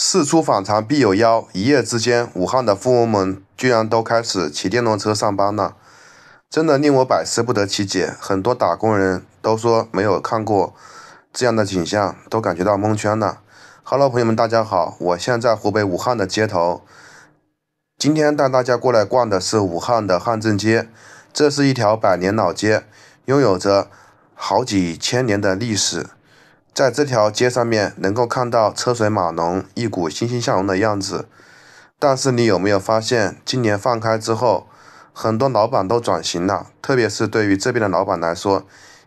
事出反常必有妖，一夜之间，武汉的富翁们居然都开始骑电动车上班了，真的令我百思不得其解。很多打工人都说没有看过这样的景象，都感觉到蒙圈了。Hello，朋友们，大家好，我现在湖北武汉的街头，今天带大家过来逛的是武汉的汉正街，这是一条百年老街，拥有着好几千年的历史。在这条街上面，能够看到车水马龙，一股欣欣向荣的样子。但是你有没有发现，今年放开之后，很多老板都转型了，特别是对于这边的老板来说，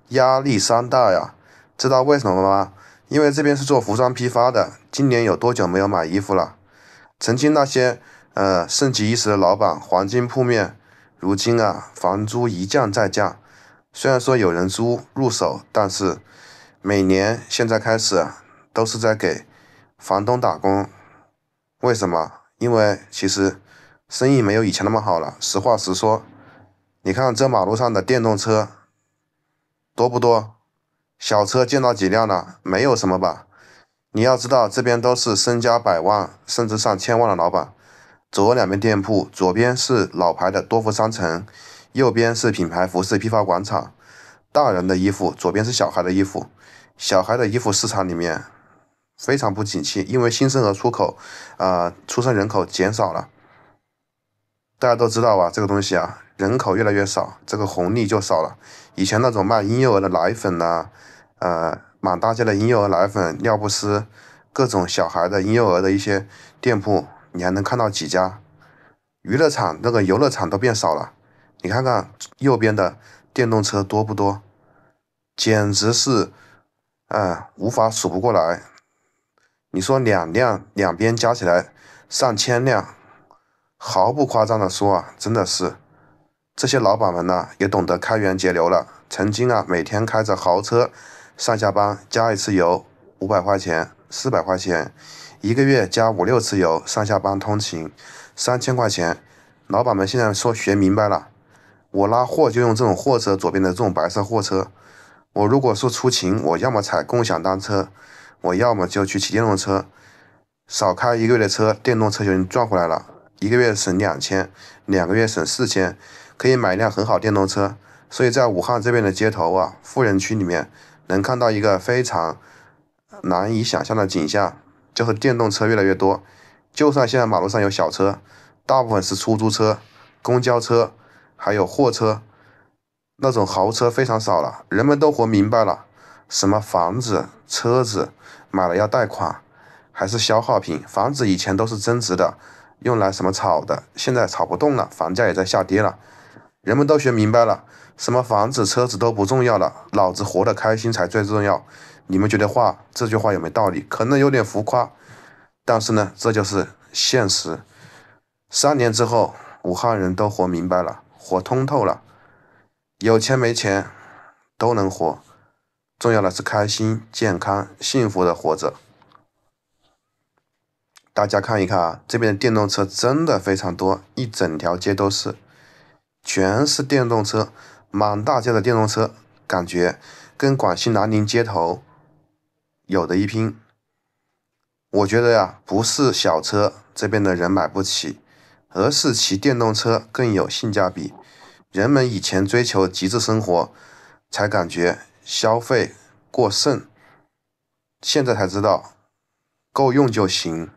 压力山大呀。知道为什么吗？因为这边是做服装批发的，今年有多久没有买衣服了？曾经那些呃盛极一时的老板，黄金铺面，如今啊，房租一降再降。虽然说有人租入手，但是。每年现在开始都是在给房东打工，为什么？因为其实生意没有以前那么好了。实话实说，你看这马路上的电动车多不多？小车见到几辆了？没有什么吧？你要知道，这边都是身家百万甚至上千万的老板。左两边店铺，左边是老牌的多福商城，右边是品牌服饰批发广场，大人的衣服，左边是小孩的衣服。小孩的衣服市场里面非常不景气，因为新生儿出口啊，出生人口减少了。大家都知道啊，这个东西啊，人口越来越少，这个红利就少了。以前那种卖婴幼儿的奶粉呐，呃，满大街的婴幼儿奶粉、尿不湿，各种小孩的婴幼儿的一些店铺，你还能看到几家？娱乐场那个游乐场都变少了。你看看右边的电动车多不多？简直是。嗯，无法数不过来。你说两辆两边加起来上千辆，毫不夸张的说啊，真的是这些老板们呢也懂得开源节流了。曾经啊，每天开着豪车上下班，加一次油五百块钱，四百块钱一个月加五六次油上下班通勤三千块钱。老板们现在说学明白了，我拉货就用这种货车，左边的这种白色货车。我如果说出勤，我要么踩共享单车，我要么就去骑电动车，少开一个月的车，电动车就能赚回来了。一个月省两千，两个月省四千，可以买一辆很好电动车。所以在武汉这边的街头啊，富人区里面，能看到一个非常难以想象的景象，就是电动车越来越多。就算现在马路上有小车，大部分是出租车、公交车，还有货车。那种豪车非常少了，人们都活明白了。什么房子、车子买了要贷款，还是消耗品。房子以前都是增值的，用来什么炒的，现在炒不动了，房价也在下跌了。人们都学明白了，什么房子、车子都不重要了，老子活得开心才最重要。你们觉得话这句话有没有道理？可能有点浮夸，但是呢，这就是现实。三年之后，武汉人都活明白了，活通透了。有钱没钱都能活，重要的是开心、健康、幸福的活着。大家看一看啊，这边的电动车真的非常多，一整条街都是，全是电动车，满大街的电动车，感觉跟广西南宁街头有的一拼。我觉得呀，不是小车这边的人买不起，而是骑电动车更有性价比。人们以前追求极致生活，才感觉消费过剩，现在才知道够用就行。